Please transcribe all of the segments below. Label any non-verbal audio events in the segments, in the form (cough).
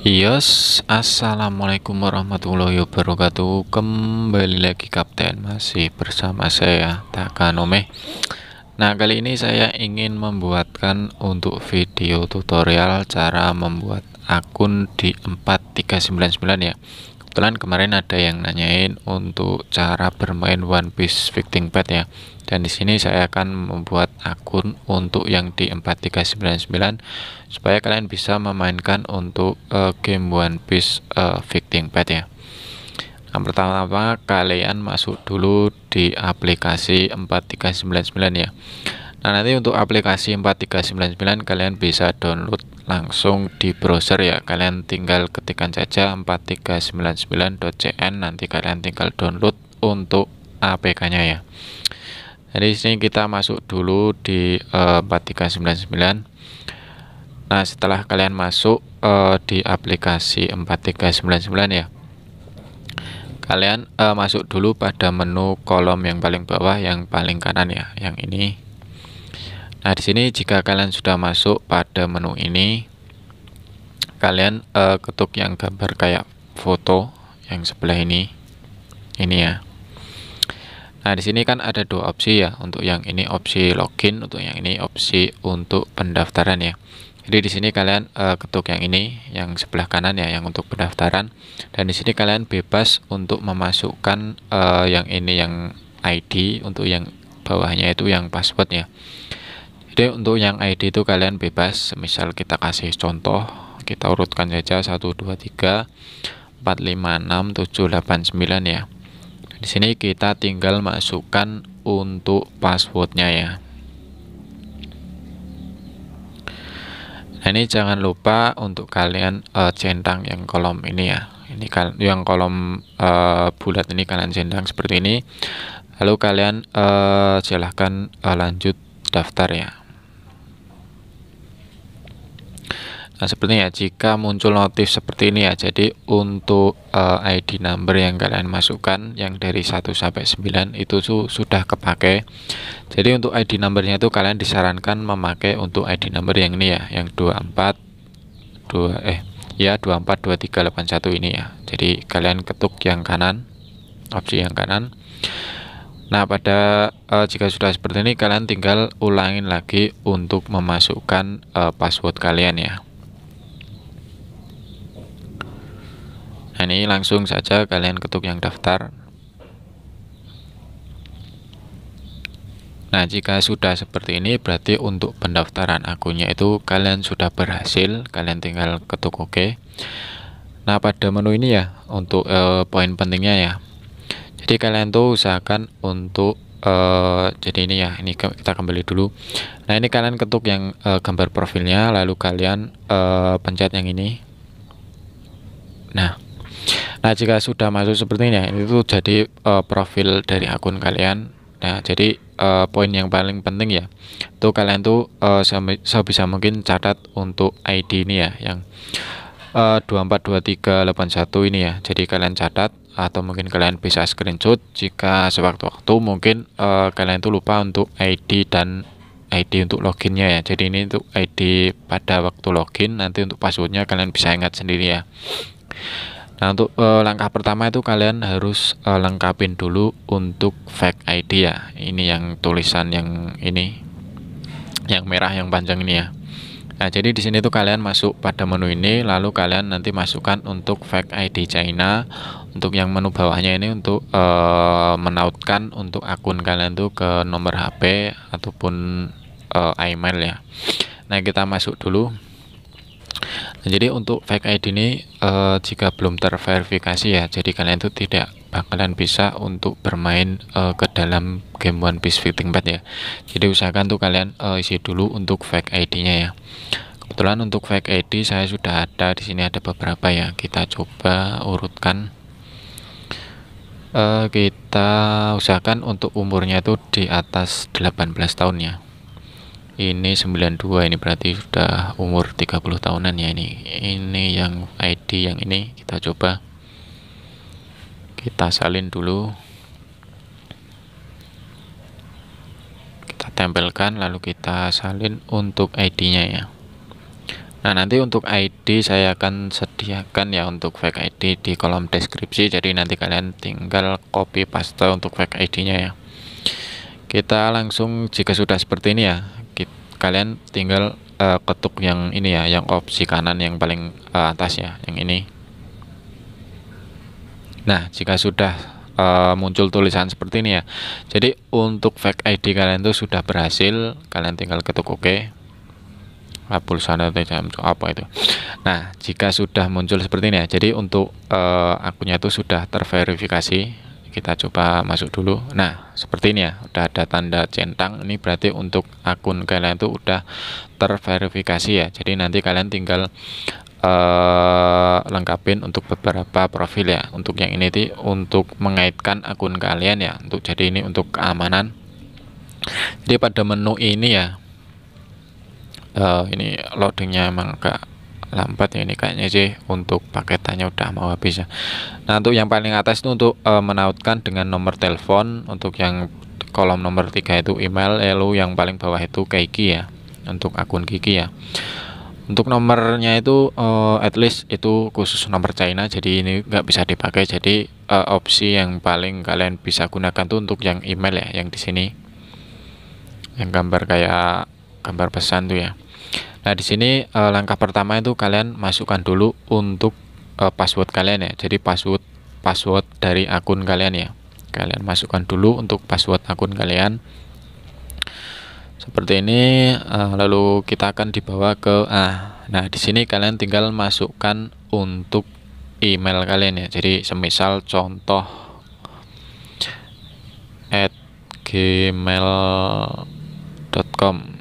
Yos, assalamualaikum warahmatullahi wabarakatuh. Kembali lagi Kapten masih bersama saya Takanome. Nah, kali ini saya ingin membuatkan untuk video tutorial cara membuat akun di 4399 ya. Kebetulan kemarin ada yang nanyain untuk cara bermain One Piece Fighting Pad ya dan di sini saya akan membuat akun untuk yang di 4399 supaya kalian bisa memainkan untuk uh, game One Piece uh, eh, Pad ya yang pertama apa kalian masuk dulu di aplikasi 4399 ya Nah nanti untuk aplikasi 4399 kalian bisa download langsung di browser ya kalian tinggal ketikkan saja 4399.cn nanti kalian tinggal download untuk APK nya ya jadi sini kita masuk dulu di uh, eh, 4399 nah setelah kalian masuk uh, di aplikasi 4399 ya kalian uh, masuk dulu pada menu kolom yang paling bawah yang paling kanan ya yang ini nah di sini jika kalian sudah masuk pada menu ini kalian uh, ketuk yang gambar kayak foto yang sebelah ini ini ya Nah, di sini kan ada dua opsi ya. Untuk yang ini opsi login, untuk yang ini opsi untuk pendaftaran ya. Jadi di sini kalian e, ketuk yang ini, yang sebelah kanan ya, yang untuk pendaftaran. Dan di sini kalian bebas untuk memasukkan e, yang ini yang ID, untuk yang bawahnya itu yang password ya. Jadi untuk yang ID itu kalian bebas. Misal kita kasih contoh, kita urutkan saja 1 2 3 4 5 6 7 8 9 ya di sini kita tinggal masukkan untuk passwordnya ya nah ini jangan lupa untuk kalian uh, centang yang kolom ini ya ini kan yang kolom uh, bulat ini kalian centang seperti ini lalu kalian uh, silahkan uh, lanjut daftar ya Nah, seperti ya jika muncul notif seperti ini ya. Jadi untuk uh, eh, ID number yang kalian masukkan yang dari 1 sampai 9 itu su sudah kepake. Jadi untuk ID numbernya itu kalian disarankan memakai untuk ID number yang ini ya, yang 24 2 eh ya 242381 ini ya. Jadi kalian ketuk yang kanan, opsi yang kanan. Nah, pada uh, jika sudah seperti ini kalian tinggal ulangin lagi untuk memasukkan uh, password kalian ya. Nah, ini langsung saja kalian ketuk yang daftar. Nah, jika sudah seperti ini berarti untuk pendaftaran akunnya itu kalian sudah berhasil, kalian tinggal ketuk OK. Nah, pada menu ini ya untuk e, poin pentingnya ya. Jadi kalian tuh usahakan untuk e, jadi ini ya ini ke kita kembali dulu nah ini kalian ketuk yang e, gambar profilnya lalu kalian e, pencet yang ini nah Nah, jika sudah masuk seperti ini sepertinya itu jadi uh, profil dari akun kalian. Nah, jadi uh, poin yang paling penting ya, tuh kalian tuh uh, sebisa mungkin catat untuk ID ini ya yang uh, 242381 ini ya. Jadi kalian catat atau mungkin kalian bisa screenshot jika sewaktu-waktu mungkin uh, kalian tuh lupa untuk ID dan ID untuk loginnya ya jadi ini untuk ID pada waktu login nanti untuk passwordnya kalian bisa ingat sendiri ya Nah, untuk e, langkah pertama itu kalian harus e, lengkapin dulu untuk fake ID ya. Ini yang tulisan yang ini yang merah yang panjang ini ya. Nah, jadi di sini tuh kalian masuk pada menu ini lalu kalian nanti masukkan untuk fake ID China. Untuk yang menu bawahnya ini untuk e, menautkan untuk akun kalian tuh ke nomor HP ataupun e, email ya. Nah, kita masuk dulu jadi untuk fake ID ini eh, jika belum terverifikasi ya, jadi kalian itu tidak bakalan bisa untuk bermain eh, ke dalam game One Piece Fighting Pad ya. Jadi usahakan tuh kalian eh, isi dulu untuk fake ID-nya ya. Kebetulan untuk fake ID saya sudah ada di sini ada beberapa ya. Kita coba urutkan. kita usahakan untuk umurnya itu di atas 18 tahun ya ini 92 ini berarti sudah umur 30 tahunan ya ini ini yang ID yang ini kita coba kita salin dulu kita tempelkan lalu kita salin untuk ID-nya ya Nah nanti untuk ID saya akan sediakan ya untuk fake ID di kolom deskripsi jadi nanti kalian tinggal copy paste untuk fake ID nya ya kita langsung jika sudah seperti ini ya kalian tinggal uh, ketuk yang ini ya yang opsi kanan yang paling uh, atas ya yang ini nah jika sudah eh, muncul tulisan seperti ini ya jadi untuk fake ID kalian itu sudah berhasil kalian tinggal ketuk OK Apul sana apa itu nah jika sudah muncul seperti ini ya jadi untuk uh, akunnya itu sudah terverifikasi kita coba masuk dulu nah seperti ini ya udah ada tanda centang ini berarti untuk akun kalian itu udah terverifikasi ya jadi nanti kalian tinggal uh, lengkapin untuk beberapa profil ya untuk yang ini sih untuk mengaitkan akun kalian ya untuk jadi ini untuk keamanan jadi pada menu ini ya uh, ini loadingnya emang agak lambat ya ini kayaknya sih untuk paketannya udah mau habis ya nah untuk yang paling atas itu untuk e, menautkan dengan nomor telepon untuk yang kolom nomor tiga itu email lalu yang paling bawah itu Kiki ya untuk akun Kiki ya untuk nomornya itu uh, at least itu khusus nomor China jadi ini nggak bisa dipakai jadi uh, opsi yang paling kalian bisa gunakan tuh untuk yang email ya yang di sini yang gambar kayak gambar pesan tuh ya Nah, di sini e, langkah pertama itu kalian masukkan dulu untuk e, password kalian ya. Jadi password password dari akun kalian ya. Kalian masukkan dulu untuk password akun kalian. Seperti ini e, lalu kita akan dibawa ke ah. Nah, di sini kalian tinggal masukkan untuk email kalian ya. Jadi semisal contoh at gmail.com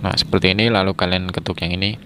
nah seperti ini lalu kalian ketuk yang ini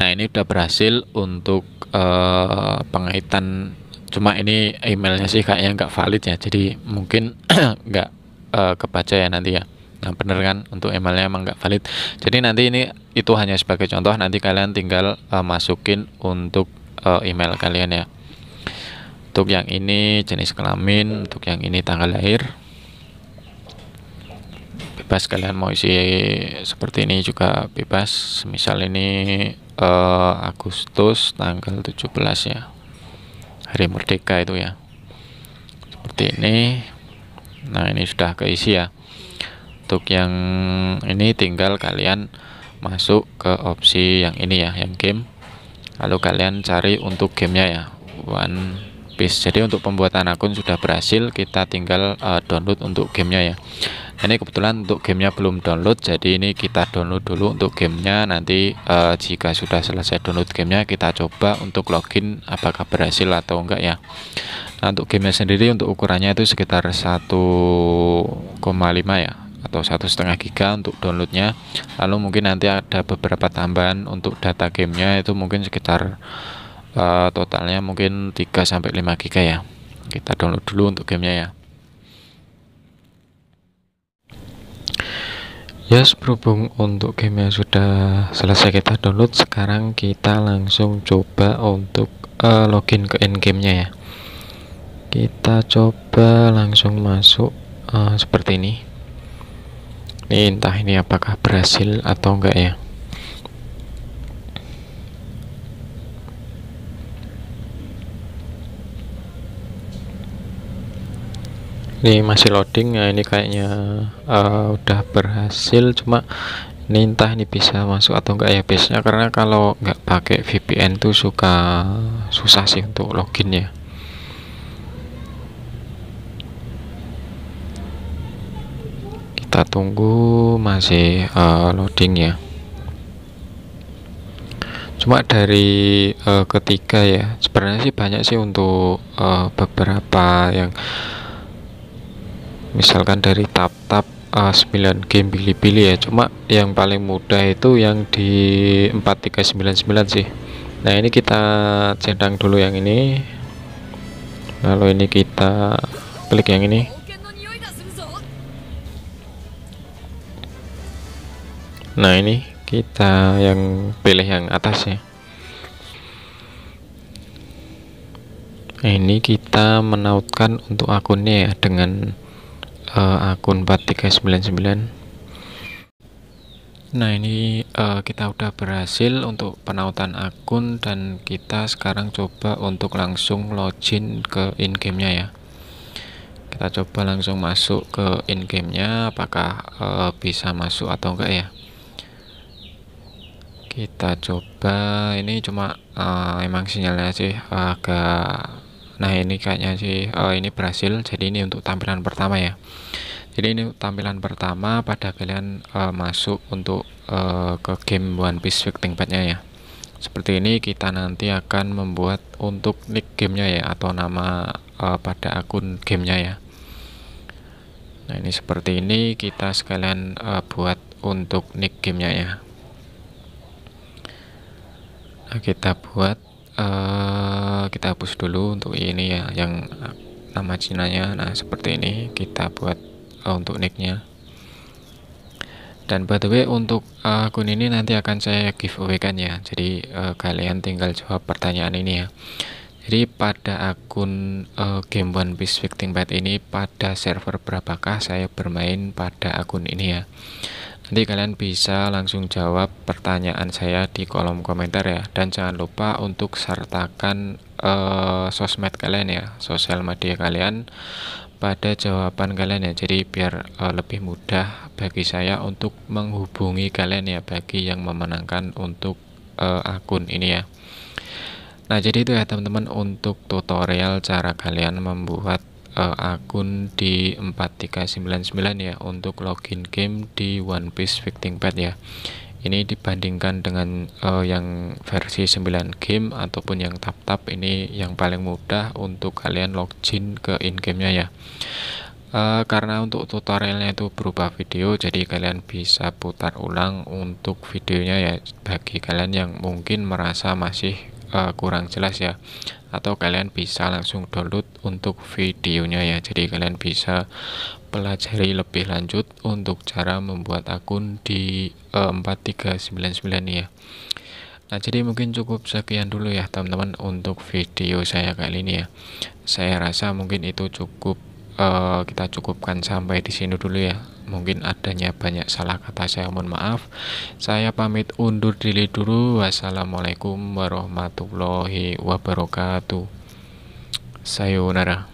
nah ini udah berhasil untuk uh, eh, pengaitan cuma ini emailnya sih kayaknya nggak valid ya jadi mungkin (clears throat) nggak uh, kebaca ya nanti ya nah bener kan untuk emailnya emang nggak valid jadi nanti ini itu hanya sebagai contoh nanti kalian tinggal uh, masukin untuk uh, email kalian ya untuk yang ini jenis kelamin untuk yang ini tanggal lahir bebas kalian mau isi seperti ini juga bebas misal ini uh, Agustus tanggal 17 ya hari merdeka itu ya seperti ini nah ini sudah keisi ya untuk yang ini tinggal kalian masuk ke opsi yang ini ya yang game lalu kalian cari untuk gamenya ya One Piece jadi untuk pembuatan akun sudah berhasil kita tinggal uh, download untuk gamenya ya ini kebetulan untuk gamenya belum download jadi ini kita download dulu untuk gamenya nanti uh, jika sudah selesai download gamenya kita coba untuk login apakah berhasil atau enggak ya nah untuk gamenya sendiri untuk ukurannya itu sekitar 1,5 ya atau satu setengah giga untuk downloadnya lalu mungkin nanti ada beberapa tambahan untuk data gamenya itu mungkin sekitar uh, totalnya mungkin 3-5 giga ya kita download dulu untuk gamenya ya Yes, berhubung untuk game yang sudah selesai kita download, sekarang kita langsung coba untuk uh, login ke endgame-nya ya. Kita coba langsung masuk uh, seperti ini. Ini entah ini apakah berhasil atau enggak ya. ini masih loading ya ini kayaknya uh, udah berhasil cuma ini entah ini bisa masuk atau enggak ya biasanya karena kalau enggak pakai VPN tuh suka susah sih untuk login ya kita tunggu masih uh, loading ya cuma dari uh, ketiga ya sebenarnya sih banyak sih untuk uh, beberapa yang misalkan dari tab-tab uh, 9 game pilih-pilih ya cuma yang paling mudah itu yang di 4399 sih nah ini kita centang dulu yang ini lalu ini kita klik yang ini nah ini kita yang pilih yang atas ya nah, ini kita menautkan untuk akunnya ya dengan uh, akun 4399 nah ini uh, kita udah berhasil untuk penautan akun dan kita sekarang coba untuk langsung login ke in nya ya kita coba langsung masuk ke in nya apakah uh, bisa masuk atau enggak ya kita coba ini cuma uh, emang sinyalnya sih agak Nah ini kayaknya sih uh, ini berhasil jadi ini untuk tampilan pertama ya jadi ini tampilan pertama pada kalian uh, masuk untuk uh, ke game One Piece Fighting Padnya ya seperti ini kita nanti akan membuat untuk nick gamenya ya atau nama uh, pada akun gamenya ya Nah ini seperti ini kita sekalian uh, buat untuk nick gamenya ya nah, kita buat uh, kita hapus dulu untuk ini ya yang eh, nama cinanya nah seperti ini kita buat uh, untuk nicknya dan by the way untuk uh, akun ini nanti akan saya giveaway kan ya jadi uh, kalian tinggal jawab pertanyaan ini ya jadi pada akun uh, game One Piece Victim Bat ini pada server berapakah saya bermain pada akun ini ya Nanti kalian bisa langsung jawab pertanyaan saya di kolom komentar ya. Dan jangan lupa untuk sertakan uh, sosmed kalian ya, sosial media kalian pada jawaban kalian ya. Jadi biar uh, lebih mudah bagi saya untuk menghubungi kalian ya bagi yang memenangkan untuk uh, akun ini ya. Nah, jadi itu ya teman-teman untuk tutorial cara kalian membuat uh, akun di 4399 ya untuk login game di One Piece Fighting Pad ya ini dibandingkan dengan uh, yang versi 9 game ataupun yang tap-tap ini yang paling mudah untuk kalian login ke in-game-nya ya uh, karena untuk tutorialnya itu berupa video jadi kalian bisa putar ulang untuk videonya ya bagi kalian yang mungkin merasa masih uh, kurang jelas ya atau kalian bisa langsung download untuk videonya ya jadi kalian bisa pelajari lebih lanjut untuk cara membuat akun di uh, eh, 4399 ya Nah, jadi mungkin cukup sekian dulu ya, teman-teman, untuk video saya kali ini ya. Saya rasa mungkin itu cukup uh, kita cukupkan sampai di sini dulu ya mungkin adanya banyak salah kata saya mohon maaf saya pamit undur diri dulu wassalamualaikum warahmatullahi wabarakatuh sayonara